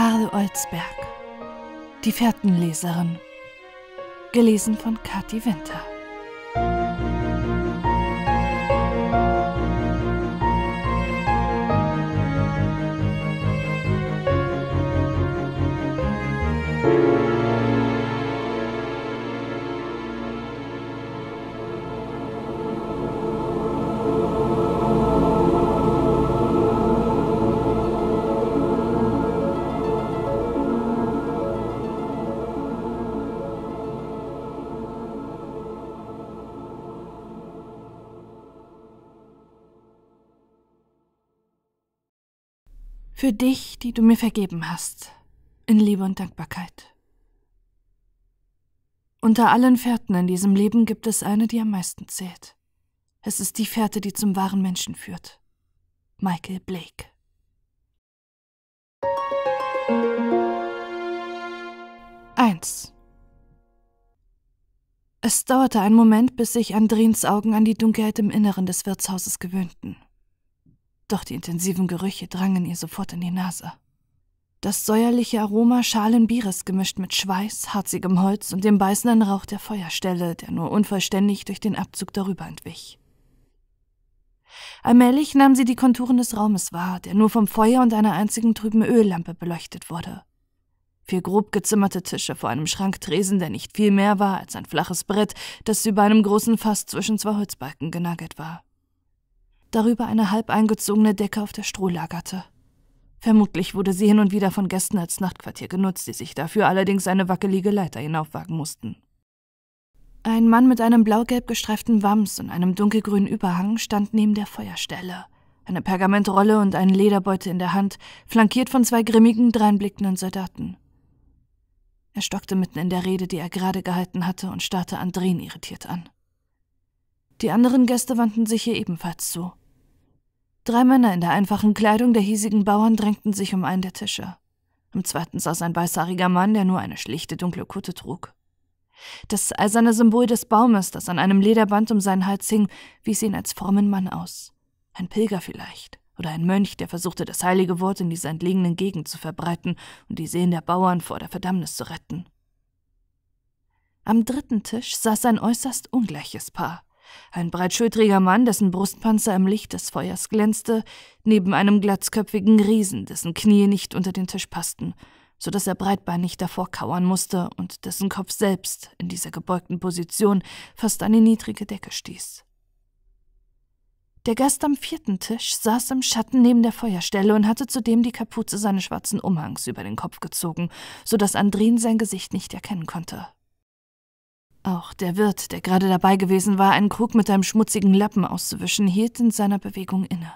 Karl Olzberg, die Fährtenleserin. Gelesen von Kathi Winter. für dich, die du mir vergeben hast, in Liebe und Dankbarkeit. Unter allen Fährten in diesem Leben gibt es eine, die am meisten zählt. Es ist die Fährte, die zum wahren Menschen führt. Michael Blake. Eins. Es dauerte einen Moment, bis sich Andrins Augen an die Dunkelheit im Inneren des Wirtshauses gewöhnten doch die intensiven Gerüche drangen ihr sofort in die Nase. Das säuerliche Aroma schalen Bieres gemischt mit Schweiß, harzigem Holz und dem beißenden Rauch der Feuerstelle, der nur unvollständig durch den Abzug darüber entwich. Allmählich nahm sie die Konturen des Raumes wahr, der nur vom Feuer und einer einzigen trüben Öllampe beleuchtet wurde. Vier grob gezimmerte Tische vor einem Schrank Tresen, der nicht viel mehr war als ein flaches Brett, das über einem großen Fass zwischen zwei Holzbalken genagelt war darüber eine halb eingezogene Decke auf der Stroh lagerte. Vermutlich wurde sie hin und wieder von Gästen als Nachtquartier genutzt, die sich dafür allerdings eine wackelige Leiter hinaufwagen mussten. Ein Mann mit einem blau-gelb gestreiften Wams und einem dunkelgrünen Überhang stand neben der Feuerstelle. Eine Pergamentrolle und einen Lederbeutel in der Hand, flankiert von zwei grimmigen, dreinblickenden Soldaten. Er stockte mitten in der Rede, die er gerade gehalten hatte, und starrte Andreen irritiert an. Die anderen Gäste wandten sich ihr ebenfalls zu. Drei Männer in der einfachen Kleidung der hiesigen Bauern drängten sich um einen der Tische. Am zweiten saß ein weißhaariger Mann, der nur eine schlichte dunkle Kutte trug. Das eiserne Symbol des Baumes, das an einem Lederband um seinen Hals hing, wies ihn als frommen Mann aus. Ein Pilger vielleicht, oder ein Mönch, der versuchte, das heilige Wort in dieser entlegenen Gegend zu verbreiten und die Seelen der Bauern vor der Verdammnis zu retten. Am dritten Tisch saß ein äußerst ungleiches Paar. Ein breitschultriger Mann, dessen Brustpanzer im Licht des Feuers glänzte, neben einem glatzköpfigen Riesen, dessen Knie nicht unter den Tisch passten, so dass er breitbeinig davor kauern musste und dessen Kopf selbst in dieser gebeugten Position fast an die niedrige Decke stieß. Der Gast am vierten Tisch saß im Schatten neben der Feuerstelle und hatte zudem die Kapuze seines schwarzen Umhangs über den Kopf gezogen, so dass Andrin sein Gesicht nicht erkennen konnte. Auch der Wirt, der gerade dabei gewesen war, einen Krug mit einem schmutzigen Lappen auszuwischen, hielt in seiner Bewegung inne.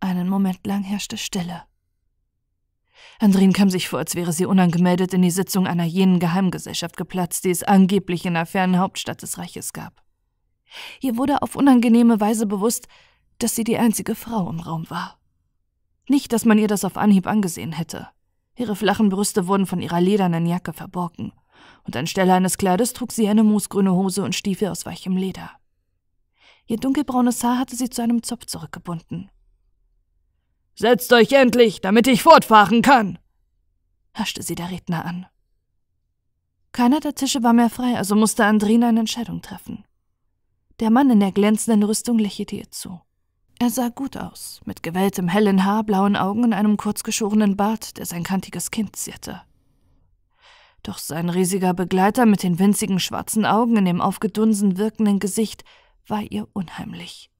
Einen Moment lang herrschte Stille. Andrin kam sich vor, als wäre sie unangemeldet in die Sitzung einer jenen Geheimgesellschaft geplatzt, die es angeblich in der fernen Hauptstadt des Reiches gab. Ihr wurde auf unangenehme Weise bewusst, dass sie die einzige Frau im Raum war. Nicht, dass man ihr das auf Anhieb angesehen hätte. Ihre flachen Brüste wurden von ihrer ledernen Jacke verborgen und anstelle eines Kleides trug sie eine moosgrüne Hose und Stiefel aus weichem Leder. Ihr dunkelbraunes Haar hatte sie zu einem Zopf zurückgebunden. Setzt euch endlich, damit ich fortfahren kann! haschte sie der Redner an. Keiner der Tische war mehr frei, also musste Andrina eine Entscheidung treffen. Der Mann in der glänzenden Rüstung lächelte ihr zu. Er sah gut aus, mit gewelltem hellen Haar, blauen Augen und einem kurzgeschorenen Bart, der sein kantiges Kind zierte. Doch sein riesiger Begleiter mit den winzigen schwarzen Augen in dem aufgedunsen wirkenden Gesicht war ihr unheimlich.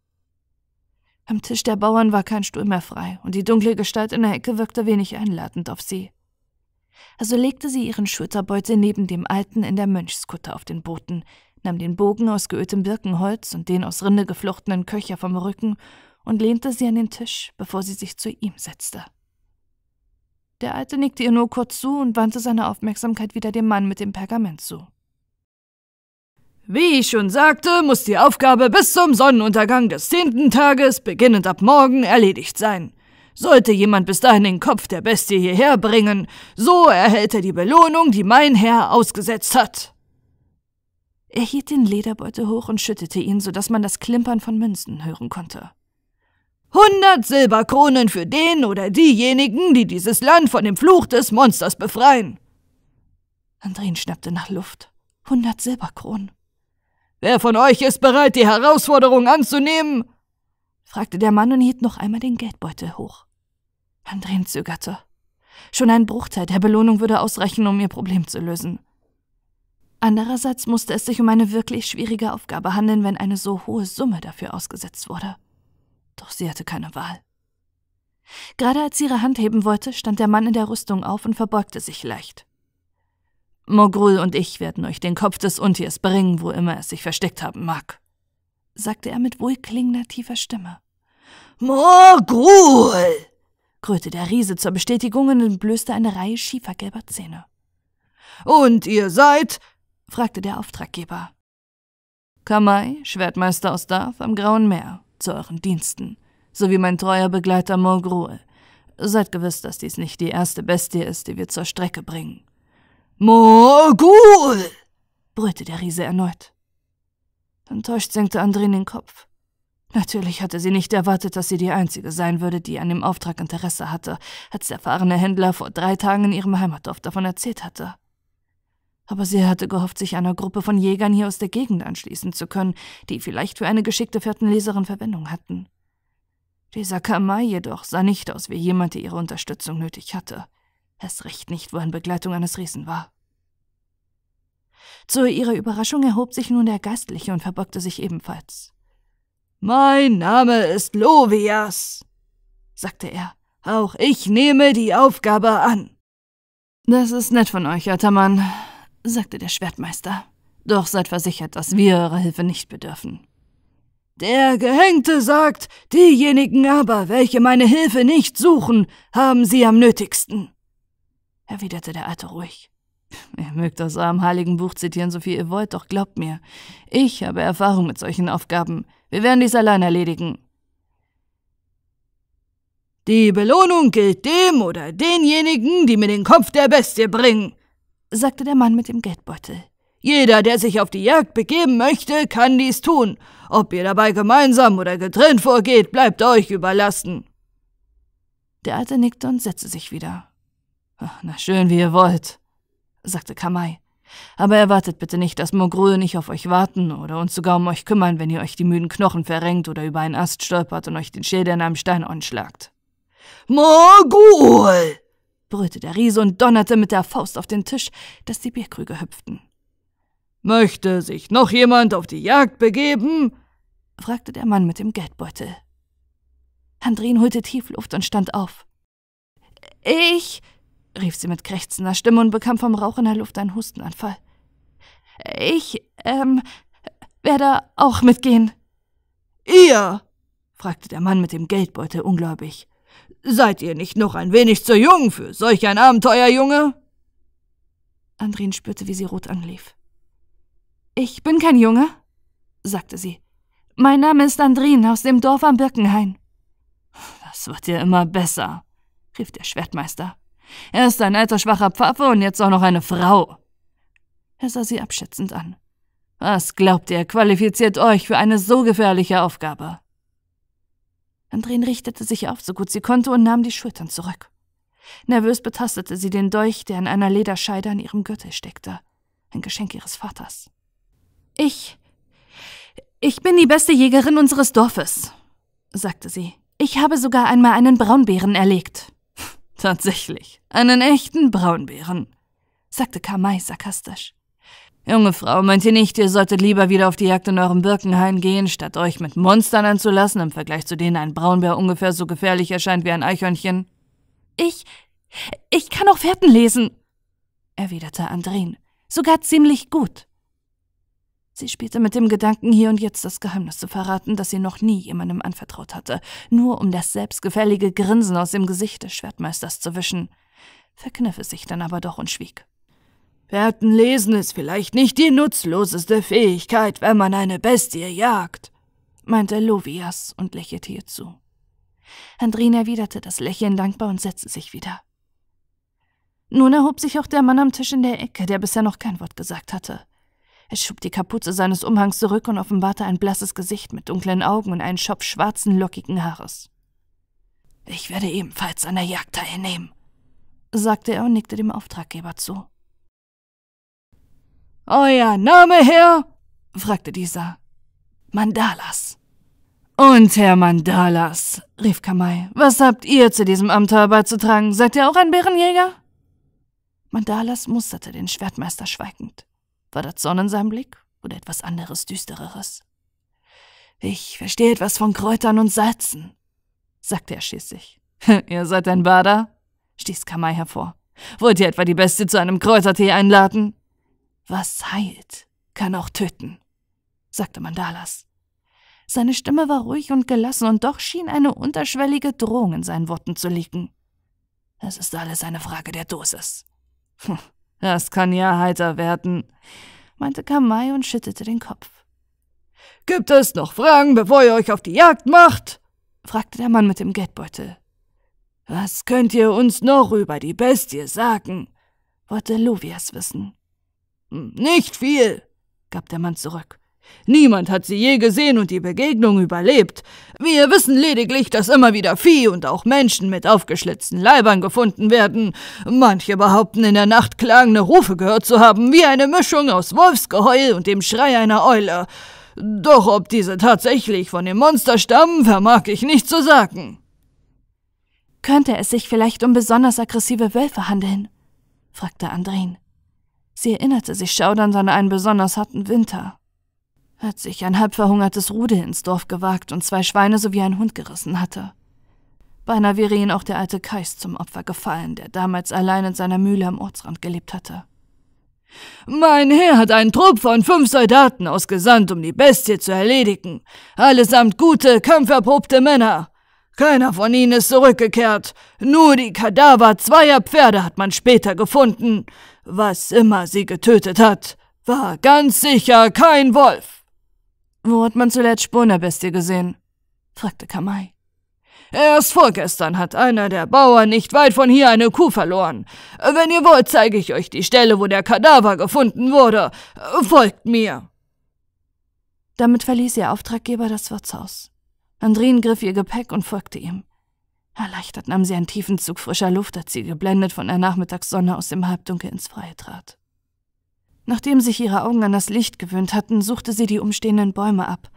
Am Tisch der Bauern war kein Stuhl mehr frei, und die dunkle Gestalt in der Ecke wirkte wenig einladend auf sie. Also legte sie ihren Schulterbeutel neben dem alten in der Mönchskutte auf den Boden, nahm den Bogen aus geöltem Birkenholz und den aus Rinde geflochtenen Köcher vom Rücken und lehnte sie an den Tisch, bevor sie sich zu ihm setzte. Der Alte nickte ihr nur kurz zu und wandte seine Aufmerksamkeit wieder dem Mann mit dem Pergament zu. Wie ich schon sagte, muss die Aufgabe bis zum Sonnenuntergang des zehnten Tages, beginnend ab morgen, erledigt sein. Sollte jemand bis dahin den Kopf der Bestie hierher bringen, so erhält er die Belohnung, die mein Herr ausgesetzt hat. Er hielt den Lederbeutel hoch und schüttete ihn, so dass man das Klimpern von Münzen hören konnte. 100 Silberkronen für den oder diejenigen, die dieses Land von dem Fluch des Monsters befreien. Andrin schnappte nach Luft. 100 Silberkronen. Wer von euch ist bereit, die Herausforderung anzunehmen? fragte der Mann und hielt noch einmal den Geldbeutel hoch. Andrin zögerte. Schon ein Bruchteil der Belohnung würde ausreichen, um ihr Problem zu lösen. Andererseits musste es sich um eine wirklich schwierige Aufgabe handeln, wenn eine so hohe Summe dafür ausgesetzt wurde. Doch sie hatte keine Wahl. Gerade als sie ihre Hand heben wollte, stand der Mann in der Rüstung auf und verbeugte sich leicht. Mogrul und ich werden euch den Kopf des Untiers bringen, wo immer es sich versteckt haben mag, sagte er mit wohlklingender tiefer Stimme. Mogrul! kröte der Riese zur Bestätigung und entblößte eine Reihe schiefergelber Zähne. Und ihr seid? fragte der Auftraggeber. Kamai, Schwertmeister aus Darf am Grauen Meer, zu euren Diensten, sowie mein treuer Begleiter Morgrue. Seid gewiss, dass dies nicht die erste Bestie ist, die wir zur Strecke bringen. Mogul! brüllte der Riese erneut. Enttäuscht senkte Andrin den Kopf. Natürlich hatte sie nicht erwartet, dass sie die Einzige sein würde, die an dem Auftrag Interesse hatte, als der erfahrene Händler vor drei Tagen in ihrem Heimatdorf davon erzählt hatte aber sie hatte gehofft, sich einer Gruppe von Jägern hier aus der Gegend anschließen zu können, die vielleicht für eine geschickte Fährtenleserin Verwendung hatten. Dieser Kamai jedoch sah nicht aus wie jemand, der ihre Unterstützung nötig hatte. Es recht nicht, wo er in Begleitung eines Riesen war. Zu ihrer Überraschung erhob sich nun der Geistliche und verbeugte sich ebenfalls. Mein Name ist Lovias, sagte er. Auch ich nehme die Aufgabe an. Das ist nett von euch, alter Mann, sagte der Schwertmeister. Doch seid versichert, dass wir eurer Hilfe nicht bedürfen. Der Gehängte sagt, diejenigen aber, welche meine Hilfe nicht suchen, haben sie am nötigsten, erwiderte der Alte ruhig. Ihr mögt aus eurem heiligen Buch zitieren, so viel ihr wollt, doch glaubt mir, ich habe Erfahrung mit solchen Aufgaben. Wir werden dies allein erledigen. Die Belohnung gilt dem oder denjenigen, die mir den Kopf der Bestie bringen sagte der Mann mit dem Geldbeutel. Jeder, der sich auf die Jagd begeben möchte, kann dies tun. Ob ihr dabei gemeinsam oder getrennt vorgeht, bleibt euch überlassen. Der Alte nickte und setzte sich wieder. Na schön, wie ihr wollt, sagte Kamai. Aber erwartet bitte nicht, dass Mogrul nicht auf euch warten oder uns sogar um euch kümmern, wenn ihr euch die müden Knochen verrenkt oder über einen Ast stolpert und euch den Schädel in einem Stein anschlagt. Mogul! brüllte der Riese und donnerte mit der Faust auf den Tisch, dass die Bierkrüge hüpften. Möchte sich noch jemand auf die Jagd begeben? fragte der Mann mit dem Geldbeutel. Andrin holte tief Luft und stand auf. Ich, rief sie mit krächzender Stimme und bekam vom Rauch in der Luft einen Hustenanfall. Ich, ähm, werde auch mitgehen. Ihr? fragte der Mann mit dem Geldbeutel ungläubig. Seid ihr nicht noch ein wenig zu jung für solch ein Abenteuer, Junge? Andrin spürte, wie sie rot anlief. Ich bin kein Junge, sagte sie. Mein Name ist Andrin aus dem Dorf am Birkenhain. Das wird dir immer besser, rief der Schwertmeister. Er ist ein alter schwacher Pfaffe und jetzt auch noch eine Frau. Er sah sie abschätzend an. Was glaubt ihr, qualifiziert euch für eine so gefährliche Aufgabe? Andrin richtete sich auf, so gut sie konnte, und nahm die Schultern zurück. Nervös betastete sie den Dolch, der in einer Lederscheide an ihrem Gürtel steckte. Ein Geschenk ihres Vaters. Ich. Ich bin die beste Jägerin unseres Dorfes, sagte sie. Ich habe sogar einmal einen Braunbären erlegt. Tatsächlich, einen echten Braunbären, sagte Kamai sarkastisch. Junge Frau, meint ihr nicht, ihr solltet lieber wieder auf die Jagd in eurem Birkenhain gehen, statt euch mit Monstern anzulassen, im Vergleich zu denen ein Braunbär ungefähr so gefährlich erscheint wie ein Eichhörnchen? Ich. ich kann auch Fährten lesen, erwiderte Andrin, sogar ziemlich gut. Sie spielte mit dem Gedanken, hier und jetzt das Geheimnis zu verraten, das sie noch nie jemandem anvertraut hatte, nur um das selbstgefällige Grinsen aus dem Gesicht des Schwertmeisters zu wischen. Verkniff es sich dann aber doch und schwieg. Werten lesen ist vielleicht nicht die nutzloseste Fähigkeit, wenn man eine Bestie jagt, meinte Lovias und lächelte ihr zu. Andrin erwiderte das Lächeln dankbar und setzte sich wieder. Nun erhob sich auch der Mann am Tisch in der Ecke, der bisher noch kein Wort gesagt hatte. Er schob die Kapuze seines Umhangs zurück und offenbarte ein blasses Gesicht mit dunklen Augen und einen Schopf schwarzen, lockigen Haares. Ich werde ebenfalls an der Jagd teilnehmen, sagte er und nickte dem Auftraggeber zu. Euer Name, Herr? fragte dieser. Mandalas. Und Herr Mandalas, rief Kamai, was habt ihr zu diesem Amt herbeizutragen? Seid ihr auch ein Bärenjäger? Mandalas musterte den Schwertmeister schweigend. War da Zorn in seinem Blick oder etwas anderes, düstereres? Ich verstehe etwas von Kräutern und Salzen, sagte er schließlich. ihr seid ein Bader? stieß Kamai hervor. Wollt ihr etwa die Beste zu einem Kräutertee einladen? Was heilt, kann auch töten, sagte Mandalas. Seine Stimme war ruhig und gelassen, und doch schien eine unterschwellige Drohung in seinen Worten zu liegen. Es ist alles eine Frage der Dosis. Hm, das kann ja heiter werden, meinte Kamai und schüttelte den Kopf. Gibt es noch Fragen, bevor ihr euch auf die Jagd macht? fragte der Mann mit dem Geldbeutel. Was könnt ihr uns noch über die Bestie sagen? wollte Luvias wissen. Nicht viel, gab der Mann zurück. Niemand hat sie je gesehen und die Begegnung überlebt. Wir wissen lediglich, dass immer wieder Vieh und auch Menschen mit aufgeschlitzten Leibern gefunden werden. Manche behaupten, in der Nacht klagende Rufe gehört zu haben, wie eine Mischung aus Wolfsgeheul und dem Schrei einer Eule. Doch ob diese tatsächlich von dem Monster stammen, vermag ich nicht zu sagen. Könnte es sich vielleicht um besonders aggressive Wölfe handeln? fragte Andrin. Sie erinnerte sich schaudernd an einen besonders harten Winter. Als sich ein halb verhungertes Rudel ins Dorf gewagt und zwei Schweine sowie ein Hund gerissen hatte. Beinahe wäre ihnen auch der alte Kais zum Opfer gefallen, der damals allein in seiner Mühle am Ortsrand gelebt hatte. Mein Herr hat einen Trupp von fünf Soldaten ausgesandt, um die Bestie zu erledigen. Allesamt gute, kampferprobte Männer. Keiner von ihnen ist zurückgekehrt. Nur die Kadaver zweier Pferde hat man später gefunden. Was immer sie getötet hat, war ganz sicher kein Wolf. Wo hat man zuletzt Spurnerbestie gesehen? fragte Kamai. Erst vorgestern hat einer der Bauern nicht weit von hier eine Kuh verloren. Wenn ihr wollt, zeige ich euch die Stelle, wo der Kadaver gefunden wurde. Folgt mir. Damit verließ ihr Auftraggeber das Wirtshaus. Andrin griff ihr Gepäck und folgte ihm. Erleichtert nahm sie einen tiefen Zug frischer Luft, als sie geblendet von der Nachmittagssonne aus dem Halbdunkel ins Freie trat. Nachdem sich ihre Augen an das Licht gewöhnt hatten, suchte sie die umstehenden Bäume ab,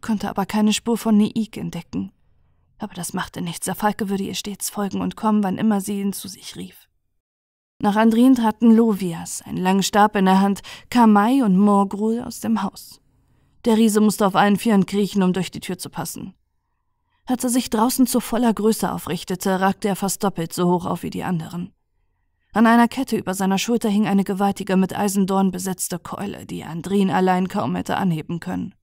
konnte aber keine Spur von Niik entdecken. Aber das machte nichts, der Falke würde ihr stets folgen und kommen, wann immer sie ihn zu sich rief. Nach Andrin traten Lovias, einen langen Stab in der Hand, Kamai und Morgrul aus dem Haus. Der Riese musste auf allen Vieren kriechen, um durch die Tür zu passen. Als er sich draußen zu voller Größe aufrichtete, ragte er fast doppelt so hoch auf wie die anderen. An einer Kette über seiner Schulter hing eine gewaltige, mit Eisendorn besetzte Keule, die Andrin allein kaum hätte anheben können.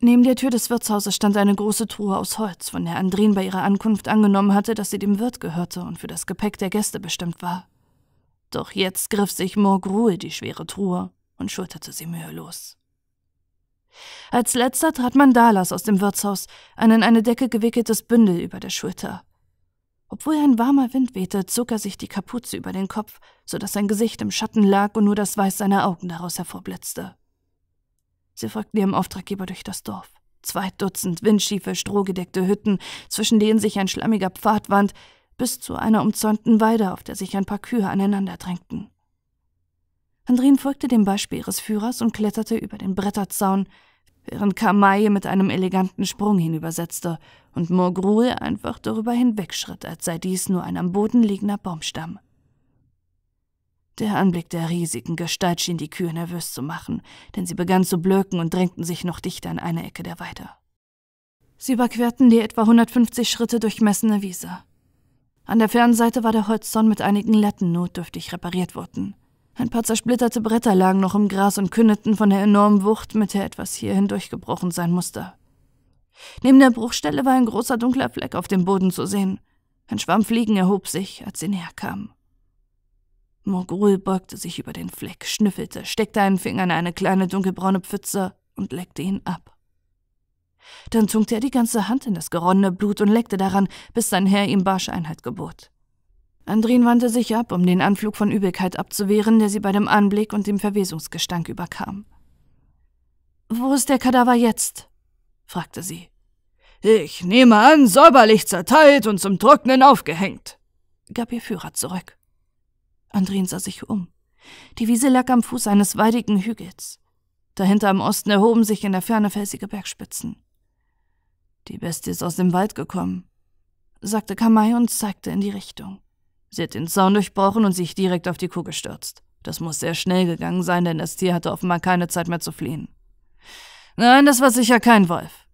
Neben der Tür des Wirtshauses stand eine große Truhe aus Holz, von der Andrin bei ihrer Ankunft angenommen hatte, dass sie dem Wirt gehörte und für das Gepäck der Gäste bestimmt war. Doch jetzt griff sich Morgrul die schwere Truhe und schulterte sie mühelos. Als letzter trat Mandalas aus dem Wirtshaus, ein in eine Decke gewickeltes Bündel über der Schulter. Obwohl ein warmer Wind wehte, zog er sich die Kapuze über den Kopf, so dass sein Gesicht im Schatten lag und nur das Weiß seiner Augen daraus hervorblitzte. Sie folgten ihrem Auftraggeber durch das Dorf. Zwei Dutzend windschiefe, strohgedeckte Hütten, zwischen denen sich ein schlammiger Pfad wand, bis zu einer umzäunten Weide, auf der sich ein paar Kühe aneinander drängten. Andrin folgte dem Beispiel ihres Führers und kletterte über den Bretterzaun, während Kamaye mit einem eleganten Sprung hinübersetzte und Morgrul einfach darüber hinwegschritt, als sei dies nur ein am Boden liegender Baumstamm. Der Anblick der riesigen Gestalt schien die Kühe nervös zu machen, denn sie begannen zu blöken und drängten sich noch dichter an eine Ecke der Weide. Sie überquerten die etwa 150 Schritte durchmessene Wiese. An der Fernseite war der Holzzaun mit einigen Latten notdürftig repariert worden – ein paar zersplitterte Bretter lagen noch im Gras und kündeten von der enormen Wucht, mit der etwas hier hindurchgebrochen sein musste. Neben der Bruchstelle war ein großer dunkler Fleck auf dem Boden zu sehen. Ein Schwarm Fliegen erhob sich, als sie näher kamen. Morgul beugte sich über den Fleck, schnüffelte, steckte einen Finger in eine kleine dunkelbraune Pfütze und leckte ihn ab. Dann tunkte er die ganze Hand in das geronnene Blut und leckte daran, bis sein Herr ihm barsch Einheit gebot. Andrin wandte sich ab, um den Anflug von Übelkeit abzuwehren, der sie bei dem Anblick und dem Verwesungsgestank überkam. Wo ist der Kadaver jetzt? fragte sie. Ich nehme an, säuberlich zerteilt und zum Trocknen aufgehängt, gab ihr Führer zurück. Andrin sah sich um. Die Wiese lag am Fuß eines weidigen Hügels. Dahinter am Osten erhoben sich in der Ferne felsige Bergspitzen. Die Bestie ist aus dem Wald gekommen, sagte Kamai und zeigte in die Richtung. Sie hat den Zaun durchbrochen und sich direkt auf die Kuh gestürzt. Das muss sehr schnell gegangen sein, denn das Tier hatte offenbar keine Zeit mehr zu fliehen. Nein, das war sicher kein Wolf.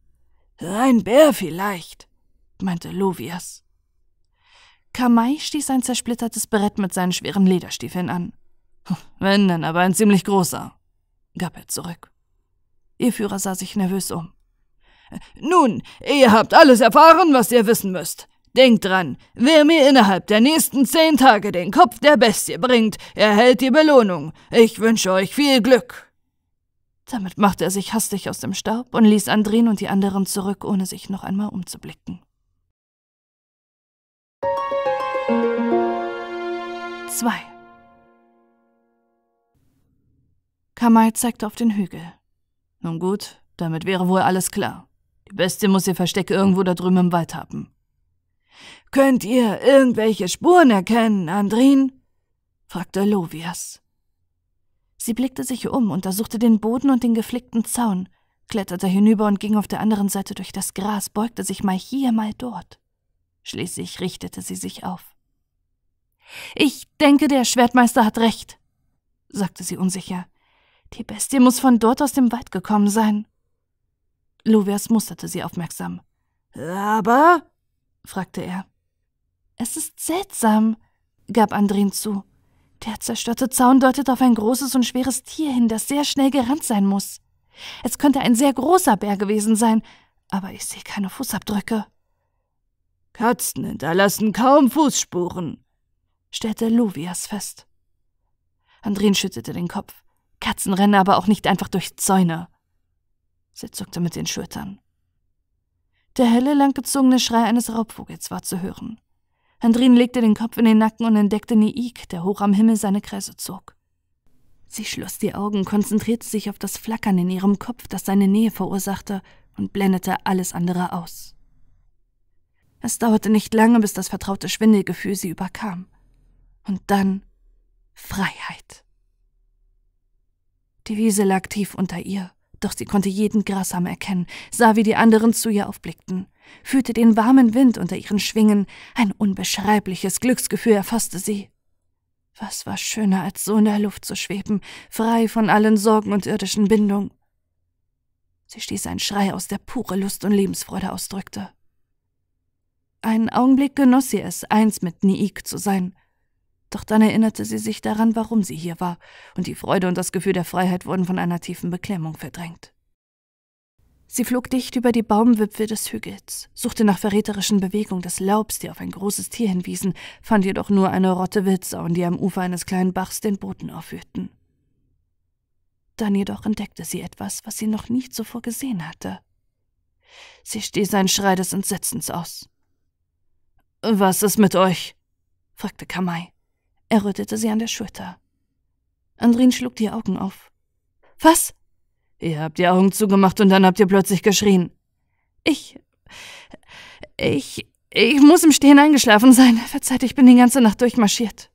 Ein Bär vielleicht, meinte Luvias. Kamai stieß ein zersplittertes Brett mit seinen schweren Lederstiefeln an. Wenn dann, aber ein ziemlich großer, gab er zurück. Ihr Führer sah sich nervös um. Nun, ihr habt alles erfahren, was ihr wissen müsst. Denkt dran, wer mir innerhalb der nächsten zehn Tage den Kopf der Bestie bringt, erhält die Belohnung. Ich wünsche euch viel Glück. Damit machte er sich hastig aus dem Staub und ließ Andrin und die anderen zurück, ohne sich noch einmal umzublicken. Zwei. Kamal zeigte auf den Hügel. Nun gut, damit wäre wohl alles klar. Die Bestie muss ihr Versteck irgendwo da drüben im Wald haben. Könnt ihr irgendwelche Spuren erkennen, Andrin? fragte Lovias. Sie blickte sich um, untersuchte den Boden und den geflickten Zaun, kletterte hinüber und ging auf der anderen Seite durch das Gras, beugte sich mal hier, mal dort. Schließlich richtete sie sich auf. Ich denke, der Schwertmeister hat recht, sagte sie unsicher. Die Bestie muss von dort aus dem Wald gekommen sein. Lovias musterte sie aufmerksam. Aber, fragte er. Es ist seltsam, gab Andrin zu. Der zerstörte Zaun deutet auf ein großes und schweres Tier hin, das sehr schnell gerannt sein muss. Es könnte ein sehr großer Bär gewesen sein, aber ich sehe keine Fußabdrücke. Katzen hinterlassen kaum Fußspuren, stellte Luvias fest. Andrin schüttelte den Kopf. Katzen rennen aber auch nicht einfach durch Zäune. Sie zuckte mit den Schultern. Der helle, langgezogene Schrei eines Raubvogels war zu hören. Andrin legte den Kopf in den Nacken und entdeckte Niik, der hoch am Himmel seine Kreise zog. Sie schloss die Augen, konzentrierte sich auf das Flackern in ihrem Kopf, das seine Nähe verursachte, und blendete alles andere aus. Es dauerte nicht lange, bis das vertraute Schwindelgefühl sie überkam. Und dann Freiheit. Die Wiese lag tief unter ihr, doch sie konnte jeden Grashalm erkennen, sah, wie die anderen zu ihr aufblickten, fühlte den warmen Wind unter ihren Schwingen, ein unbeschreibliches Glücksgefühl erfasste sie. Was war schöner, als so in der Luft zu schweben, frei von allen Sorgen und irdischen Bindungen? Sie stieß einen Schrei aus, der pure Lust und Lebensfreude ausdrückte. Einen Augenblick genoss sie es, eins mit Niik zu sein, doch dann erinnerte sie sich daran, warum sie hier war, und die Freude und das Gefühl der Freiheit wurden von einer tiefen Beklemmung verdrängt. Sie flog dicht über die Baumwipfel des Hügels, suchte nach verräterischen Bewegungen des Laubs, die auf ein großes Tier hinwiesen, fand jedoch nur eine Rotte Wildsauen, die am Ufer eines kleinen Bachs den Boden aufführten. Dann jedoch entdeckte sie etwas, was sie noch nie zuvor gesehen hatte. Sie stieß einen Schrei des Entsetzens aus. Was ist mit euch? fragte Kamai. Er rüttelte sie an der Schulter. Andrin schlug die Augen auf. Was? Ihr habt die Augen zugemacht und dann habt ihr plötzlich geschrien. Ich. Ich. Ich muss im Stehen eingeschlafen sein. Verzeiht, ich bin die ganze Nacht durchmarschiert.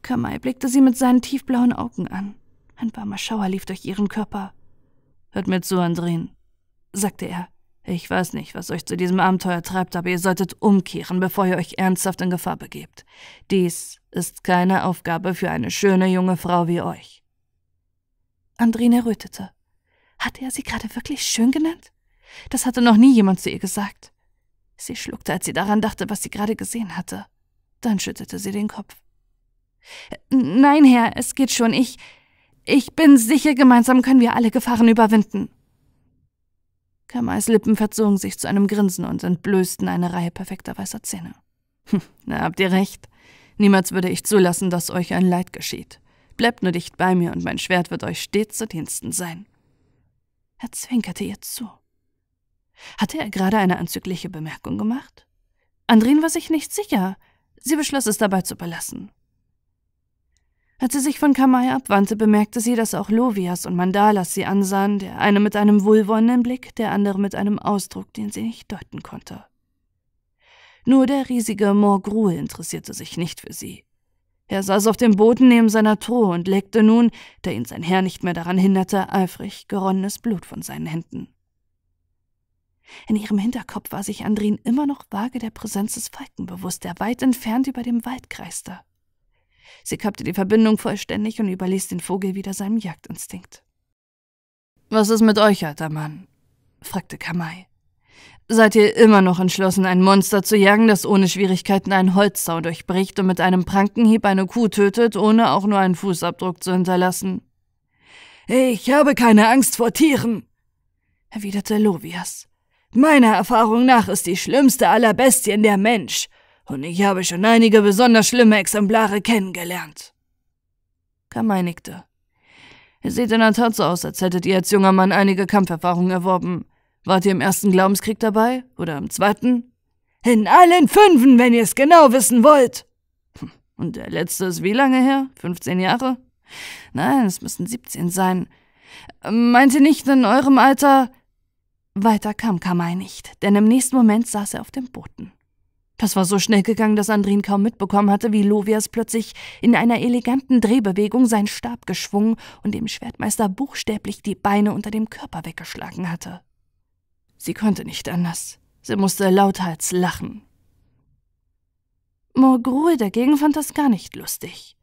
Kamai blickte sie mit seinen tiefblauen Augen an. Ein warmer Schauer lief durch ihren Körper. Hört mir zu, Andrin, sagte er. Ich weiß nicht, was euch zu diesem Abenteuer treibt, aber ihr solltet umkehren, bevor ihr euch ernsthaft in Gefahr begebt. Dies ist keine Aufgabe für eine schöne junge Frau wie euch. Andrine errötete. Hatte er sie gerade wirklich schön genannt? Das hatte noch nie jemand zu ihr gesagt. Sie schluckte, als sie daran dachte, was sie gerade gesehen hatte. Dann schüttelte sie den Kopf. Nein, Herr, es geht schon. Ich. Ich bin sicher, gemeinsam können wir alle Gefahren überwinden. Kamais Lippen verzogen sich zu einem Grinsen und entblößten eine Reihe perfekter weißer Zähne. Hm, na, habt ihr recht. Niemals würde ich zulassen, dass euch ein Leid geschieht. Bleibt nur dicht bei mir und mein Schwert wird euch stets zu Diensten sein. Er zwinkerte ihr zu. Hatte er gerade eine anzügliche Bemerkung gemacht? Andrin war sich nicht sicher. Sie beschloss es dabei zu belassen. Als sie sich von Kamai abwandte, bemerkte sie, dass auch Lovias und Mandalas sie ansahen, der eine mit einem wohlwollenden Blick, der andere mit einem Ausdruck, den sie nicht deuten konnte. Nur der riesige Morgrul interessierte sich nicht für sie. Er saß auf dem Boden neben seiner Truhe und leckte nun, da ihn sein Herr nicht mehr daran hinderte, eifrig geronnenes Blut von seinen Händen. In ihrem Hinterkopf war sich Andrin immer noch vage der Präsenz des Falken bewusst, der weit entfernt über dem Wald kreiste. Sie kappte die Verbindung vollständig und überließ den Vogel wieder seinem Jagdinstinkt. Was ist mit euch, alter Mann? fragte Kamai. Seid ihr immer noch entschlossen, ein Monster zu jagen, das ohne Schwierigkeiten einen Holzzaun durchbricht und mit einem Prankenhieb eine Kuh tötet, ohne auch nur einen Fußabdruck zu hinterlassen? Ich habe keine Angst vor Tieren, erwiderte Lovias. Meiner Erfahrung nach ist die schlimmste aller Bestien der Mensch. Und ich habe schon einige besonders schlimme Exemplare kennengelernt. Kamei nickte. Ihr seht in der Tat so aus, als hättet ihr als junger Mann einige Kampferfahrung erworben. Wart ihr im ersten Glaubenskrieg dabei? Oder im zweiten? In allen fünfen, wenn ihr es genau wissen wollt! Hm, und der letzte ist wie lange her? 15 Jahre? Nein, es müssen 17 sein. Ähm, meint ihr nicht in eurem Alter? Weiter kam Kamei nicht, denn im nächsten Moment saß er auf dem Boden. Das war so schnell gegangen, dass Andrin kaum mitbekommen hatte, wie Lovias plötzlich in einer eleganten Drehbewegung seinen Stab geschwungen und dem Schwertmeister buchstäblich die Beine unter dem Körper weggeschlagen hatte. Sie konnte nicht anders. Sie musste lauthals lachen. Morgrul dagegen fand das gar nicht lustig.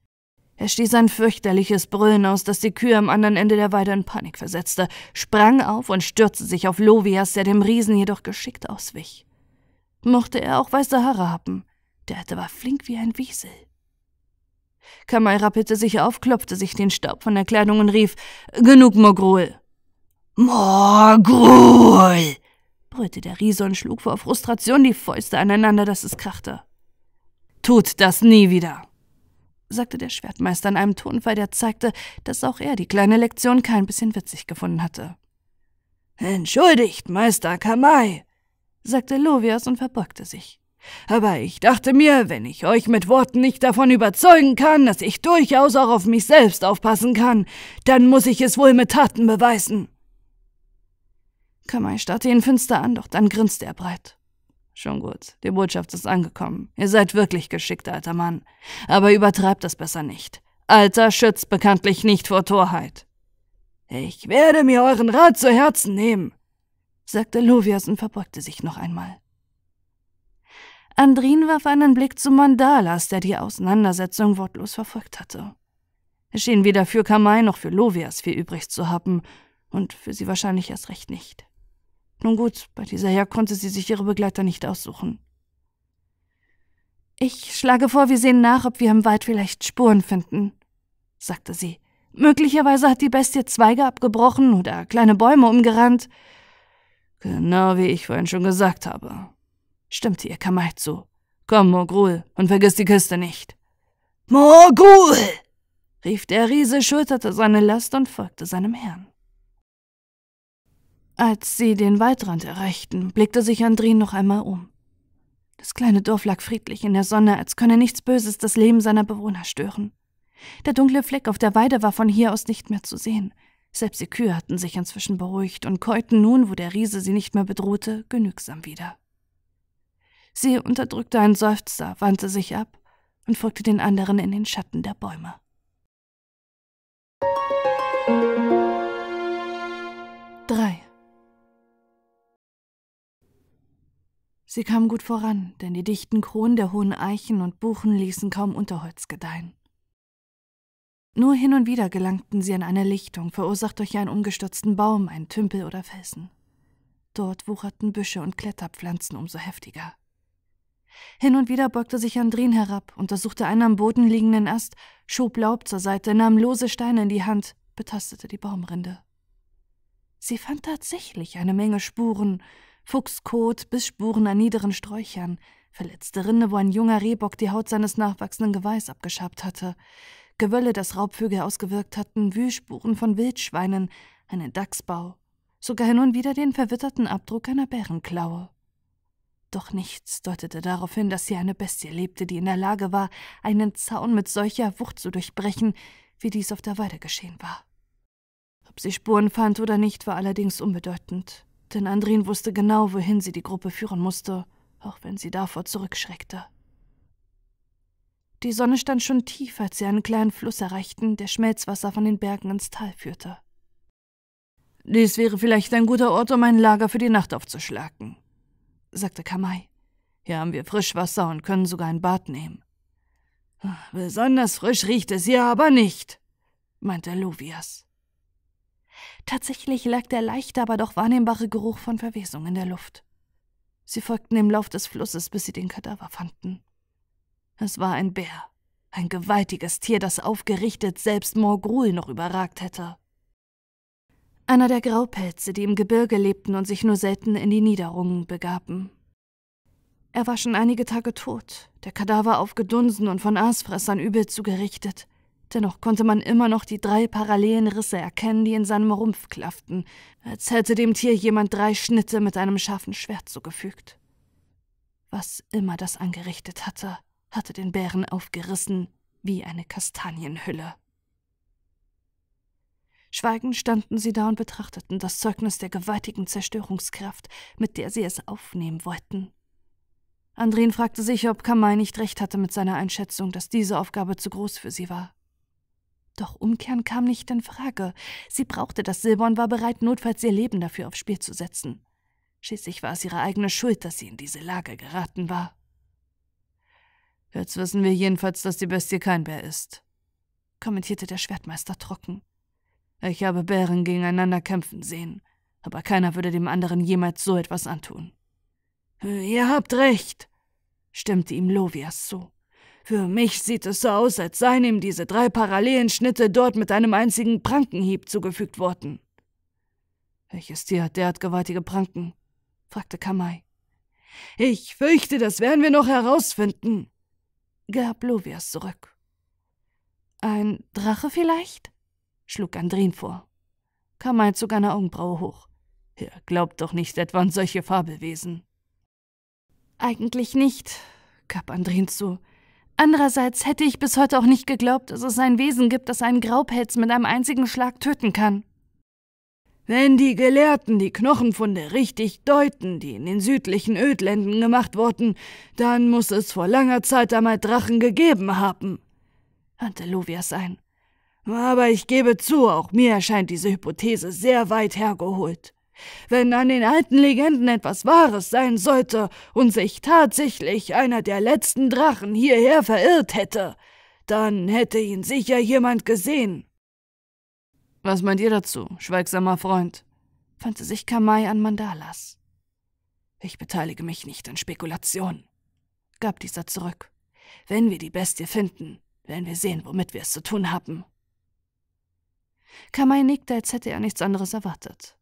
Er stieß ein fürchterliches Brüllen aus, das die Kühe am anderen Ende der Weide in Panik versetzte, sprang auf und stürzte sich auf Lovias, der dem Riesen jedoch geschickt auswich mochte er auch weiße Haare haben. Der hatte war flink wie ein Wiesel. Kamai rappelte sich auf, klopfte sich den Staub von der Kleidung und rief: Genug, Mogrul! Mogrul! brüllte der Riese und schlug vor Frustration die Fäuste aneinander, dass es krachte. Tut das nie wieder! sagte der Schwertmeister in einem Tonfall, der zeigte, dass auch er die kleine Lektion kein bisschen witzig gefunden hatte. Entschuldigt, Meister Kamai, sagte Lovias und verbeugte sich. Aber ich dachte mir, wenn ich euch mit Worten nicht davon überzeugen kann, dass ich durchaus auch auf mich selbst aufpassen kann, dann muss ich es wohl mit Taten beweisen. Kamai starrte ihn finster an, doch dann grinste er breit. Schon gut, die Botschaft ist angekommen. Ihr seid wirklich geschickt, alter Mann. Aber übertreibt das besser nicht. Alter schützt bekanntlich nicht vor Torheit. Ich werde mir euren Rat zu Herzen nehmen, sagte Lovias und verbeugte sich noch einmal. Andrin warf einen Blick zu Mandalas, der die Auseinandersetzung wortlos verfolgt hatte. Er schien weder für Kamai noch für Lovias viel übrig zu haben, und für sie wahrscheinlich erst recht nicht. Nun gut, bei dieser Jagd konnte sie sich ihre Begleiter nicht aussuchen. Ich schlage vor, wir sehen nach, ob wir im Wald vielleicht Spuren finden, sagte sie. Möglicherweise hat die Bestie Zweige abgebrochen oder kleine Bäume umgerannt. Genau wie ich vorhin schon gesagt habe. Stimmte ihr Kamai zu. Komm, Mogrul, und vergiss die Kiste nicht. Mogrul! rief der Riese, schulterte seine Last und folgte seinem Herrn. Als sie den Waldrand erreichten, blickte sich Andrin noch einmal um. Das kleine Dorf lag friedlich in der Sonne, als könne nichts Böses das Leben seiner Bewohner stören. Der dunkle Fleck auf der Weide war von hier aus nicht mehr zu sehen, selbst die Kühe hatten sich inzwischen beruhigt und keuten nun, wo der Riese sie nicht mehr bedrohte, genügsam wieder. Sie unterdrückte einen Seufzer, wandte sich ab und folgte den anderen in den Schatten der Bäume. Sie kam gut voran, denn die dichten Kronen der hohen Eichen und Buchen ließen kaum Unterholz gedeihen. Nur hin und wieder gelangten sie an eine Lichtung, verursacht durch einen umgestürzten Baum, einen Tümpel oder Felsen. Dort wucherten Büsche und Kletterpflanzen umso heftiger. Hin und wieder beugte sich Andrin herab, untersuchte einen am Boden liegenden Ast, schob Laub zur Seite, nahm lose Steine in die Hand, betastete die Baumrinde. Sie fand tatsächlich eine Menge Spuren, Fuchskot bis Spuren an niederen Sträuchern, verletzte Rinde, wo ein junger Rehbock die Haut seines nachwachsenden Geweihes abgeschabt hatte, Gewölle, das Raubvögel ausgewirkt hatten, Wühlspuren von Wildschweinen, einen Dachsbau, sogar hin und wieder den verwitterten Abdruck einer Bärenklaue. Doch nichts deutete darauf hin, dass hier eine Bestie lebte, die in der Lage war, einen Zaun mit solcher Wucht zu durchbrechen, wie dies auf der Weide geschehen war. Ob sie Spuren fand oder nicht, war allerdings unbedeutend, denn Andrin wusste genau, wohin sie die Gruppe führen musste, auch wenn sie davor zurückschreckte. Die Sonne stand schon tief, als sie einen kleinen Fluss erreichten, der Schmelzwasser von den Bergen ins Tal führte. Dies wäre vielleicht ein guter Ort, um ein Lager für die Nacht aufzuschlagen, sagte Kamai. Hier haben wir Frischwasser und können sogar ein Bad nehmen. Besonders frisch riecht es hier aber nicht, meinte Luvias. Tatsächlich lag der leichte, aber doch wahrnehmbare Geruch von Verwesung in der Luft. Sie folgten dem Lauf des Flusses, bis sie den Kadaver fanden. Es war ein Bär. Ein gewaltiges Tier, das aufgerichtet selbst Morgrul noch überragt hätte. Einer der Graupelze, die im Gebirge lebten und sich nur selten in die Niederungen begaben. Er war schon einige Tage tot, der Kadaver aufgedunsen und von Aasfressern übel zugerichtet. Dennoch konnte man immer noch die drei parallelen Risse erkennen, die in seinem Rumpf klafften, als hätte dem Tier jemand drei Schnitte mit einem scharfen Schwert zugefügt. Was immer das angerichtet hatte, hatte den Bären aufgerissen wie eine Kastanienhülle. Schweigend standen sie da und betrachteten das Zeugnis der gewaltigen Zerstörungskraft, mit der sie es aufnehmen wollten. Andrin fragte sich, ob Kamai nicht recht hatte mit seiner Einschätzung, dass diese Aufgabe zu groß für sie war. Doch umkehren kam nicht in Frage. Sie brauchte das Silber und war bereit, notfalls ihr Leben dafür aufs Spiel zu setzen. Schließlich war es ihre eigene Schuld, dass sie in diese Lage geraten war. Jetzt wissen wir jedenfalls, dass die Bestie kein Bär ist, kommentierte der Schwertmeister trocken. Ich habe Bären gegeneinander kämpfen sehen, aber keiner würde dem anderen jemals so etwas antun. Ihr habt recht, stimmte ihm Lovias zu. Für mich sieht es so aus, als seien ihm diese drei parallelen Schnitte dort mit einem einzigen Prankenhieb zugefügt worden. Welches Tier hat derart gewaltige Pranken? fragte Kamai. Ich fürchte, das werden wir noch herausfinden, gab Lovias zurück. Ein Drache vielleicht? schlug Andrin vor. Kamai zog eine Augenbraue hoch. Ihr glaubt doch nicht etwa an solche Fabelwesen. Eigentlich nicht, gab Andrin zu. Andererseits hätte ich bis heute auch nicht geglaubt, dass es ein Wesen gibt, das einen Graupelz mit einem einzigen Schlag töten kann. Wenn die Gelehrten die Knochenfunde richtig deuten, die in den südlichen Ödländen gemacht wurden, dann muss es vor langer Zeit einmal Drachen gegeben haben, wandte Luvias ein. Aber ich gebe zu, auch mir erscheint diese Hypothese sehr weit hergeholt. Wenn an den alten Legenden etwas Wahres sein sollte und sich tatsächlich einer der letzten Drachen hierher verirrt hätte, dann hätte ihn sicher jemand gesehen. Was meint ihr dazu, schweigsamer Freund? wandte sich Kamai an Mandalas. Ich beteilige mich nicht an Spekulationen, gab dieser zurück. Wenn wir die Bestie finden, werden wir sehen, womit wir es zu tun haben. Kamai nickte, als hätte er nichts anderes erwartet.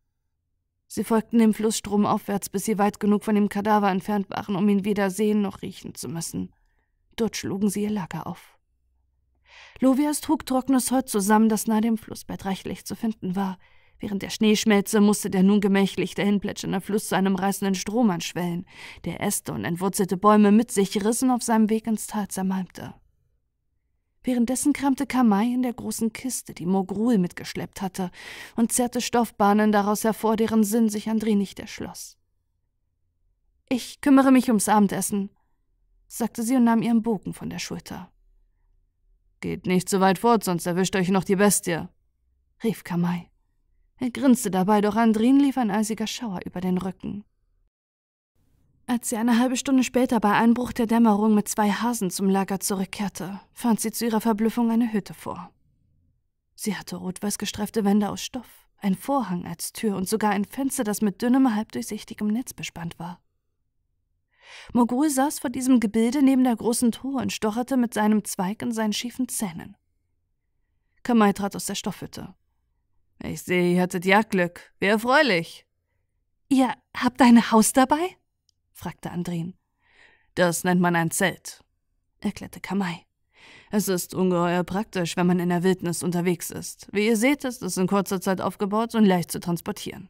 Sie folgten dem Flussstrom aufwärts, bis sie weit genug von dem Kadaver entfernt waren, um ihn weder sehen noch riechen zu müssen. Dort schlugen sie ihr Lager auf. Lovias trug trockenes Holz zusammen, das nahe dem Flussbett reichlich zu finden war. Während der Schneeschmelze musste der nun gemächlich dahinplätschernde Fluss zu einem reißenden Strom anschwellen, der Äste und entwurzelte Bäume mit sich rissen auf seinem Weg ins Tal zermalmte. Währenddessen kramte Kamai in der großen Kiste, die Mogrul mitgeschleppt hatte, und zerrte Stoffbahnen daraus hervor, deren Sinn sich André nicht erschloss. Ich kümmere mich ums Abendessen, sagte sie und nahm ihren Bogen von der Schulter. Geht nicht so weit fort, sonst erwischt euch noch die Bestie, rief Kamai. Er grinste dabei, doch Andrin lief ein eisiger Schauer über den Rücken. Als sie eine halbe Stunde später bei Einbruch der Dämmerung mit zwei Hasen zum Lager zurückkehrte, fand sie zu ihrer Verblüffung eine Hütte vor. Sie hatte rot-weiß gestreifte Wände aus Stoff, einen Vorhang als Tür und sogar ein Fenster, das mit dünnem, halbdurchsichtigem Netz bespannt war. Mogul saß vor diesem Gebilde neben der großen Truhe und stocherte mit seinem Zweig in seinen schiefen Zähnen. Kamai trat aus der Stoffhütte. Ich sehe, ihr hattet Jagdglück. Wie erfreulich. Ihr habt ein Haus dabei? fragte Andrin. Das nennt man ein Zelt, erklärte Kamai. Es ist ungeheuer praktisch, wenn man in der Wildnis unterwegs ist. Wie ihr seht, ist es in kurzer Zeit aufgebaut und leicht zu transportieren.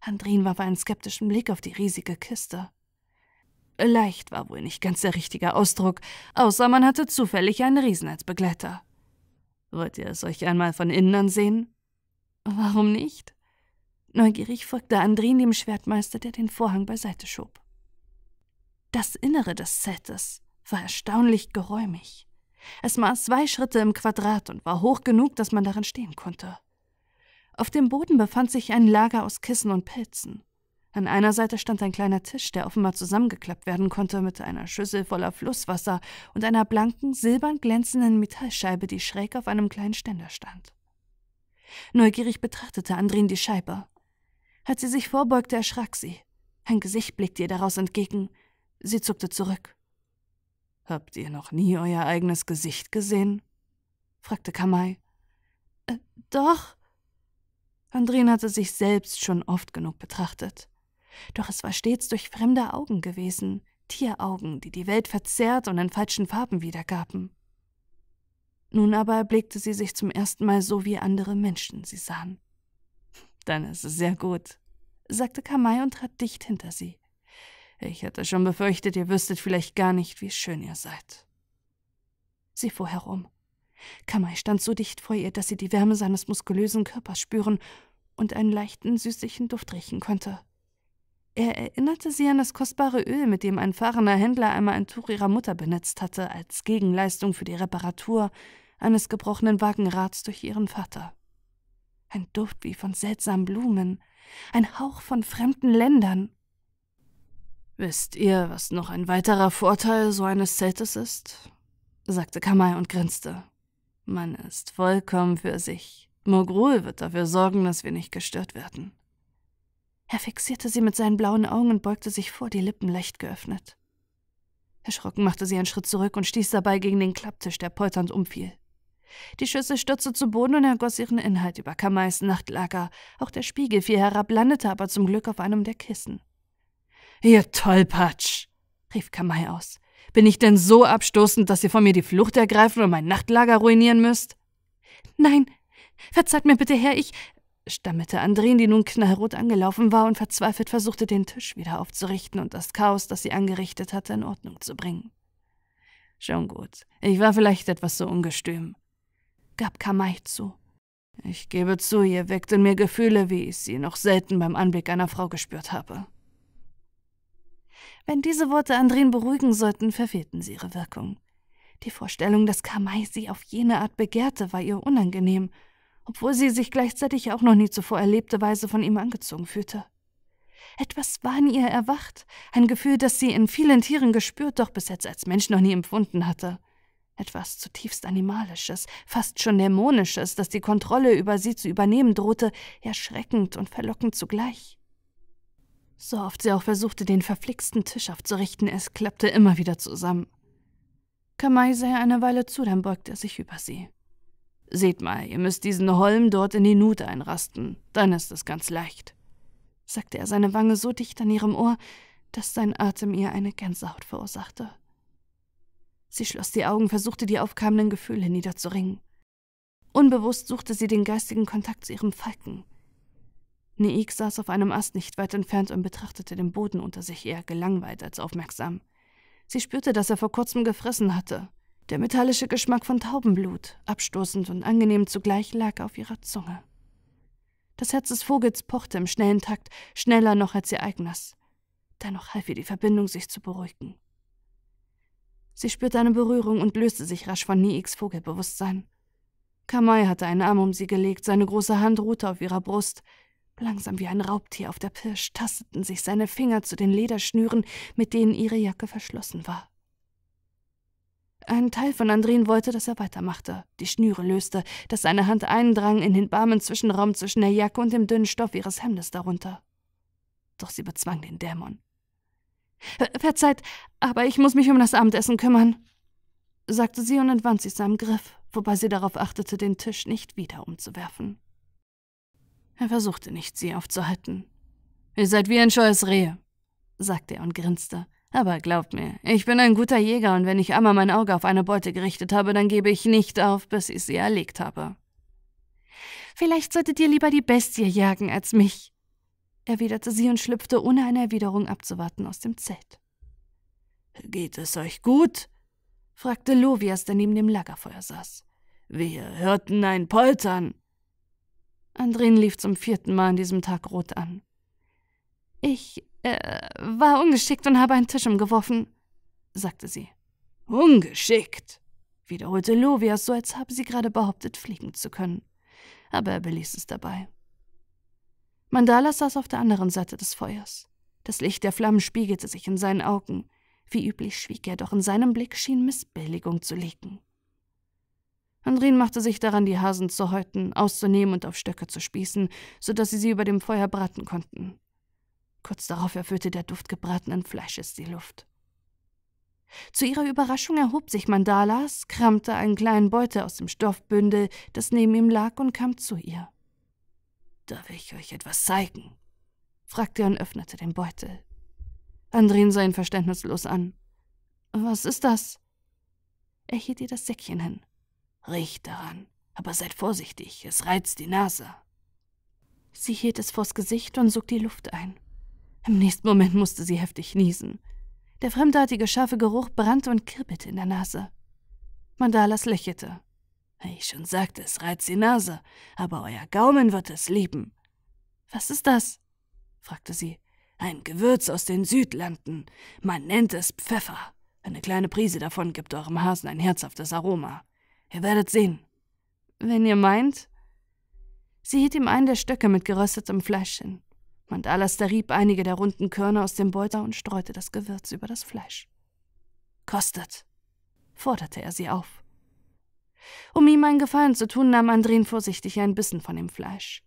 Andrin warf einen skeptischen Blick auf die riesige Kiste. Leicht war wohl nicht ganz der richtige Ausdruck, außer man hatte zufällig einen Riesen als Begleiter. Wollt ihr es euch einmal von innen ansehen? Warum nicht? Neugierig folgte Andrin dem Schwertmeister, der den Vorhang beiseite schob. Das Innere des Zeltes war erstaunlich geräumig. Es maß zwei Schritte im Quadrat und war hoch genug, dass man darin stehen konnte. Auf dem Boden befand sich ein Lager aus Kissen und Pilzen. An einer Seite stand ein kleiner Tisch, der offenbar zusammengeklappt werden konnte, mit einer Schüssel voller Flusswasser und einer blanken, silbern glänzenden Metallscheibe, die schräg auf einem kleinen Ständer stand. Neugierig betrachtete Andrin die Scheibe. Als sie sich vorbeugte, erschrak sie. Ein Gesicht blickte ihr daraus entgegen. Sie zuckte zurück. Habt ihr noch nie euer eigenes Gesicht gesehen? fragte Kamai. Äh, doch. Andrin hatte sich selbst schon oft genug betrachtet. Doch es war stets durch fremde Augen gewesen, Tieraugen, die die Welt verzerrt und in falschen Farben wiedergaben. Nun aber erblickte sie sich zum ersten Mal so, wie andere Menschen sie sahen. Dann ist es sehr gut, sagte Kamai und trat dicht hinter sie. Ich hatte schon befürchtet, ihr wüsstet vielleicht gar nicht, wie schön ihr seid. Sie fuhr herum. Kamai stand so dicht vor ihr, dass sie die Wärme seines muskulösen Körpers spüren und einen leichten, süßlichen Duft riechen konnte. Er erinnerte sie an das kostbare Öl, mit dem ein fahrender Händler einmal ein Tuch ihrer Mutter benetzt hatte, als Gegenleistung für die Reparatur eines gebrochenen Wagenrads durch ihren Vater. Ein Duft wie von seltsamen Blumen, ein Hauch von fremden Ländern. Wisst ihr, was noch ein weiterer Vorteil so eines Zeltes ist? sagte Kamal und grinste. Man ist vollkommen für sich. Mogrul wird dafür sorgen, dass wir nicht gestört werden. Er fixierte sie mit seinen blauen Augen und beugte sich vor, die Lippen leicht geöffnet. Erschrocken machte sie einen Schritt zurück und stieß dabei gegen den Klapptisch, der polternd umfiel. Die Schüssel stürzte zu Boden und ergoss ihren Inhalt über Kameis Nachtlager. Auch der Spiegel fiel herab, landete aber zum Glück auf einem der Kissen. Ihr Tollpatsch! rief Kamai aus. Bin ich denn so abstoßend, dass ihr von mir die Flucht ergreifen und mein Nachtlager ruinieren müsst? Nein, verzeiht mir bitte, Herr, ich stammelte Andrin, die nun knallrot angelaufen war und verzweifelt versuchte, den Tisch wieder aufzurichten und das Chaos, das sie angerichtet hatte, in Ordnung zu bringen. Schon gut. Ich war vielleicht etwas so ungestüm, gab Kamai zu. Ich gebe zu, ihr weckt in mir Gefühle, wie ich sie noch selten beim Anblick einer Frau gespürt habe. Wenn diese Worte Andrin beruhigen sollten, verfehlten sie ihre Wirkung. Die Vorstellung, dass Kamai sie auf jene Art begehrte, war ihr unangenehm, obwohl sie sich gleichzeitig auch noch nie zuvor erlebte Weise von ihm angezogen fühlte. Etwas war in ihr erwacht, ein Gefühl, das sie in vielen Tieren gespürt, doch bis jetzt als Mensch noch nie empfunden hatte. Etwas zutiefst Animalisches, fast schon Dämonisches, das die Kontrolle über sie zu übernehmen drohte, erschreckend und verlockend zugleich. So oft sie auch versuchte, den verflixten Tisch aufzurichten, es klappte immer wieder zusammen. Kamai sah ihr eine Weile zu, dann beugte er sich über sie. Seht mal, ihr müsst diesen Holm dort in die Nut einrasten, dann ist es ganz leicht, sagte er seine Wange so dicht an ihrem Ohr, dass sein Atem ihr eine Gänsehaut verursachte. Sie schloss die Augen, versuchte die aufkommenden Gefühle niederzuringen. Unbewusst suchte sie den geistigen Kontakt zu ihrem Falken. Neik saß auf einem Ast nicht weit entfernt und betrachtete den Boden unter sich eher gelangweilt als aufmerksam. Sie spürte, dass er vor kurzem gefressen hatte. Der metallische Geschmack von Taubenblut, abstoßend und angenehm zugleich, lag auf ihrer Zunge. Das Herz des Vogels pochte im schnellen Takt, schneller noch als ihr eigenes. Dennoch half ihr die Verbindung, sich zu beruhigen. Sie spürte eine Berührung und löste sich rasch von Niiks Vogelbewusstsein. Kamai hatte einen Arm um sie gelegt, seine große Hand ruhte auf ihrer Brust. Langsam wie ein Raubtier auf der Pirsch tasteten sich seine Finger zu den Lederschnüren, mit denen ihre Jacke verschlossen war. Ein Teil von Andrin wollte, dass er weitermachte, die Schnüre löste, dass seine Hand eindrang in den warmen Zwischenraum zwischen der Jacke und dem dünnen Stoff ihres Hemdes darunter. Doch sie bezwang den Dämon. Verzeiht, aber ich muss mich um das Abendessen kümmern, sagte sie und entwand sich seinem Griff, wobei sie darauf achtete, den Tisch nicht wieder umzuwerfen. Er versuchte nicht, sie aufzuhalten. Ihr seid wie ein scheues Reh, sagte er und grinste. Aber glaubt mir, ich bin ein guter Jäger und wenn ich einmal mein Auge auf eine Beute gerichtet habe, dann gebe ich nicht auf, bis ich sie erlegt habe. Vielleicht solltet ihr lieber die Bestie jagen als mich, erwiderte sie und schlüpfte, ohne eine Erwiderung abzuwarten, aus dem Zelt. Geht es euch gut? fragte Lovias, der neben dem Lagerfeuer saß. Wir hörten ein Poltern. Andrin lief zum vierten Mal an diesem Tag rot an. Ich äh, war ungeschickt und habe einen Tisch umgeworfen, sagte sie. Ungeschickt, wiederholte Lovias, so als habe sie gerade behauptet, fliegen zu können. Aber er beließ es dabei. Mandala saß auf der anderen Seite des Feuers. Das Licht der Flammen spiegelte sich in seinen Augen. Wie üblich schwieg er, doch in seinem Blick schien Missbilligung zu liegen. Andrin machte sich daran, die Hasen zu häuten, auszunehmen und auf Stöcke zu spießen, so dass sie sie über dem Feuer braten konnten. Kurz darauf erfüllte der Duft gebratenen Fleisches die Luft. Zu ihrer Überraschung erhob sich Mandalas, kramte einen kleinen Beutel aus dem Stoffbündel, das neben ihm lag, und kam zu ihr. Darf ich euch etwas zeigen? fragte er und öffnete den Beutel. Andrin sah ihn verständnislos an. Was ist das? Er hielt ihr das Säckchen hin. Riecht daran, aber seid vorsichtig, es reizt die Nase. Sie hielt es vors Gesicht und sog die Luft ein. Im nächsten Moment musste sie heftig niesen. Der fremdartige scharfe Geruch brannte und kribbelte in der Nase. Mandalas lächelte. Ich schon sagte, es reizt die Nase, aber euer Gaumen wird es lieben. Was ist das? fragte sie. Ein Gewürz aus den Südlanden. Man nennt es Pfeffer. Eine kleine Prise davon gibt eurem Hasen ein herzhaftes Aroma. Ihr werdet sehen. Wenn ihr meint. Sie hielt ihm einen der Stöcke mit geröstetem Fleisch hin. Mandalaster rieb einige der runden Körner aus dem Beutel und streute das Gewürz über das Fleisch. Kostet, forderte er sie auf. Um ihm einen Gefallen zu tun, nahm Andrin vorsichtig einen Bissen von dem Fleisch.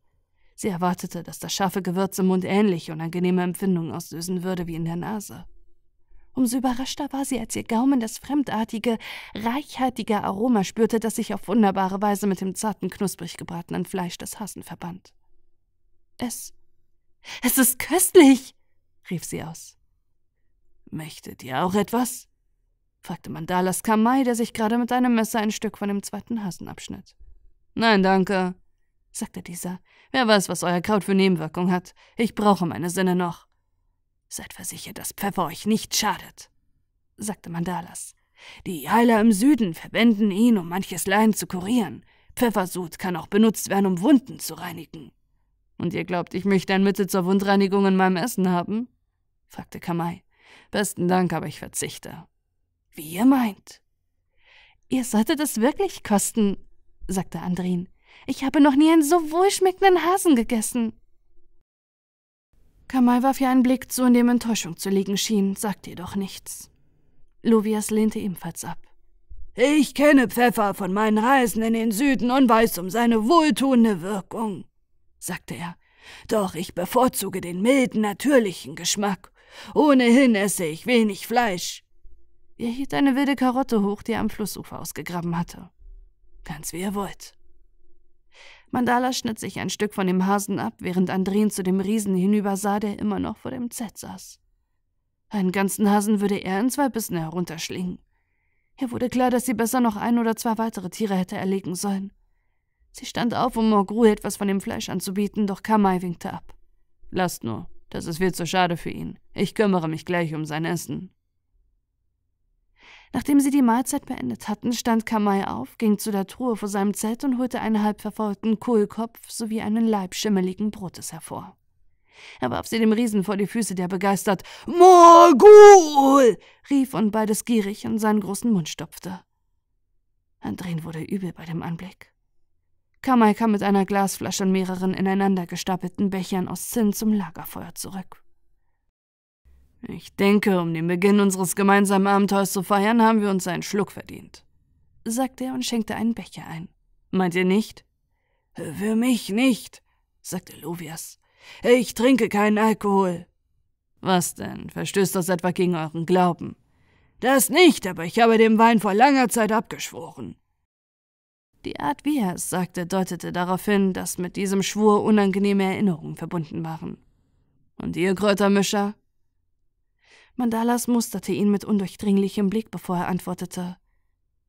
Sie erwartete, dass das scharfe Gewürz im Mund ähnlich unangenehme Empfindungen auslösen würde wie in der Nase. Umso überraschter war sie, als ihr Gaumen das fremdartige, reichhaltige Aroma spürte, das sich auf wunderbare Weise mit dem zarten, knusprig gebratenen Fleisch des Hasen verband. Es es ist köstlich, rief sie aus. Möchtet ihr auch etwas? fragte Mandalas Kamai, der sich gerade mit einem Messer ein Stück von dem zweiten Hasen abschnitt. Nein, danke, sagte dieser. Wer weiß, was euer Kraut für Nebenwirkung hat. Ich brauche meine Sinne noch. Seid versichert, dass Pfeffer euch nicht schadet, sagte Mandalas. Die Heiler im Süden verwenden ihn, um manches Leiden zu kurieren. Pfeffersud kann auch benutzt werden, um Wunden zu reinigen. Und ihr glaubt, ich möchte ein Mittel zur Wundreinigung in meinem Essen haben? fragte Kamai. Besten Dank, aber ich verzichte. Wie ihr meint. Ihr solltet es wirklich kosten, sagte Andrin. Ich habe noch nie einen so wohlschmeckenden Hasen gegessen. Kamai warf ihr einen Blick zu, in dem Enttäuschung zu liegen schien, sagte jedoch nichts. Luvias lehnte ebenfalls ab. Ich kenne Pfeffer von meinen Reisen in den Süden und weiß um seine wohltuende Wirkung sagte er. Doch ich bevorzuge den milden, natürlichen Geschmack. Ohnehin esse ich wenig Fleisch. Er hielt eine wilde Karotte hoch, die er am Flussufer ausgegraben hatte. Ganz wie ihr wollt. Mandala schnitt sich ein Stück von dem Hasen ab, während Andrin zu dem Riesen hinübersah, der immer noch vor dem Z saß. Einen ganzen Hasen würde er in zwei Bissen herunterschlingen. Er wurde klar, dass sie besser noch ein oder zwei weitere Tiere hätte erlegen sollen. Sie stand auf, um Morgru etwas von dem Fleisch anzubieten, doch Kamai winkte ab. Lasst nur, das ist viel zu schade für ihn. Ich kümmere mich gleich um sein Essen. Nachdem sie die Mahlzeit beendet hatten, stand Kamai auf, ging zu der Truhe vor seinem Zelt und holte einen halb verfaulten Kohlkopf sowie einen Leib schimmeligen Brotes hervor. Er warf sie dem Riesen vor die Füße, der begeistert Morgul rief und beides gierig in seinen großen Mund stopfte. Andrin wurde übel bei dem Anblick. Kamai kam mit einer Glasflasche und mehreren ineinander gestapelten Bechern aus Zinn zum Lagerfeuer zurück. Ich denke, um den Beginn unseres gemeinsamen Abenteuers zu feiern, haben wir uns einen Schluck verdient, sagte er und schenkte einen Becher ein. Meint ihr nicht? Für mich nicht, sagte Lovias. Ich trinke keinen Alkohol. Was denn? Verstößt das etwa gegen euren Glauben? Das nicht, aber ich habe dem Wein vor langer Zeit abgeschworen. Die Art, wie er es sagte, deutete darauf hin, dass mit diesem Schwur unangenehme Erinnerungen verbunden waren. Und ihr Kräutermischer? Mandalas musterte ihn mit undurchdringlichem Blick, bevor er antwortete.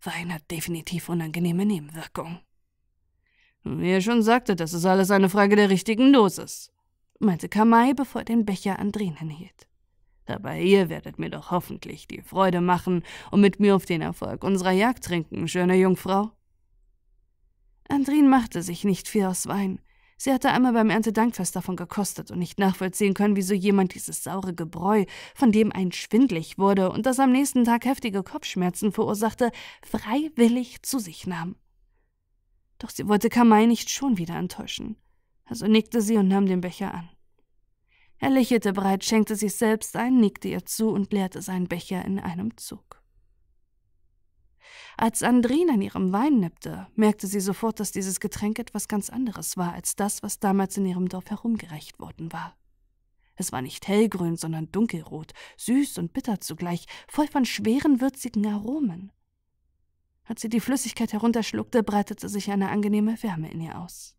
Wein hat definitiv unangenehme Nebenwirkungen. Wie er schon sagte, das ist alles eine Frage der richtigen Dosis, meinte Kamai, bevor er den Becher an Drinnen hielt. Aber ihr werdet mir doch hoffentlich die Freude machen und mit mir auf den Erfolg unserer Jagd trinken, schöne Jungfrau. Andrin machte sich nicht viel aus Wein. Sie hatte einmal beim Erntedankfest davon gekostet und nicht nachvollziehen können, wieso jemand dieses saure Gebräu, von dem ein schwindlig wurde und das am nächsten Tag heftige Kopfschmerzen verursachte, freiwillig zu sich nahm. Doch sie wollte Kamai nicht schon wieder enttäuschen. Also nickte sie und nahm den Becher an. Er lächelte breit, schenkte sich selbst ein, nickte ihr zu und leerte seinen Becher in einem Zug. Als Andrin an ihrem Wein nippte, merkte sie sofort, dass dieses Getränk etwas ganz anderes war als das, was damals in ihrem Dorf herumgereicht worden war. Es war nicht hellgrün, sondern dunkelrot, süß und bitter zugleich, voll von schweren, würzigen Aromen. Als sie die Flüssigkeit herunterschluckte, breitete sich eine angenehme Wärme in ihr aus.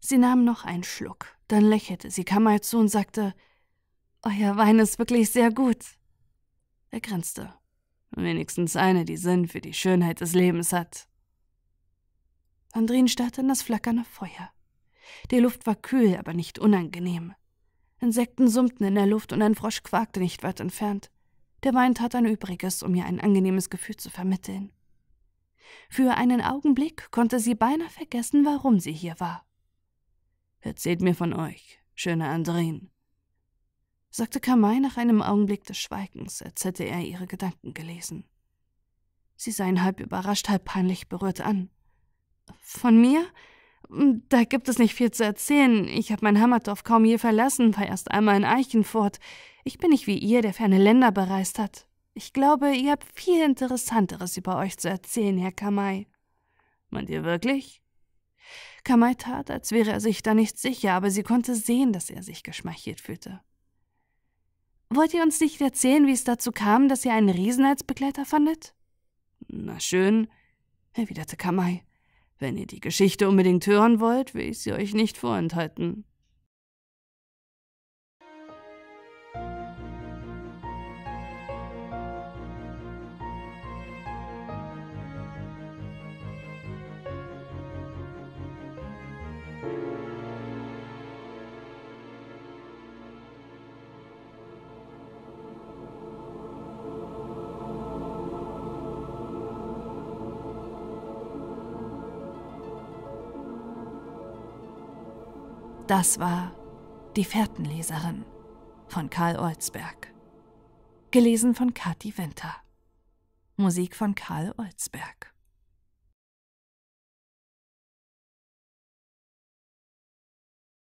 Sie nahm noch einen Schluck, dann lächelte sie Kamal zu und sagte, Euer Wein ist wirklich sehr gut. Er grinste. Wenigstens eine, die Sinn für die Schönheit des Lebens hat. Andrin starrte in das flackernde Feuer. Die Luft war kühl, aber nicht unangenehm. Insekten summten in der Luft und ein Frosch quakte nicht weit entfernt. Der Wein tat ein Übriges, um ihr ein angenehmes Gefühl zu vermitteln. Für einen Augenblick konnte sie beinahe vergessen, warum sie hier war. Erzählt mir von euch, schöne Andrin, sagte Kamai nach einem Augenblick des Schweigens, als hätte er ihre Gedanken gelesen. Sie sah ihn halb überrascht, halb peinlich berührt an. Von mir? Da gibt es nicht viel zu erzählen. Ich habe mein Hammerdorf kaum je verlassen, war erst einmal in Eichenfurt. Ich bin nicht wie ihr, der ferne Länder bereist hat. Ich glaube, ihr habt viel Interessanteres über euch zu erzählen, Herr Kamai. Meint ihr wirklich? Kamai tat, als wäre er sich da nicht sicher, aber sie konnte sehen, dass er sich geschmeichelt fühlte. Wollt ihr uns nicht erzählen, wie es dazu kam, dass ihr einen Riesen als Begleiter fandet? Na schön, erwiderte Kamai. Wenn ihr die Geschichte unbedingt hören wollt, will ich sie euch nicht vorenthalten. Das war Die Fährtenleserin von Karl Olsberg. Gelesen von Kathi Winter. Musik von Karl Olsberg.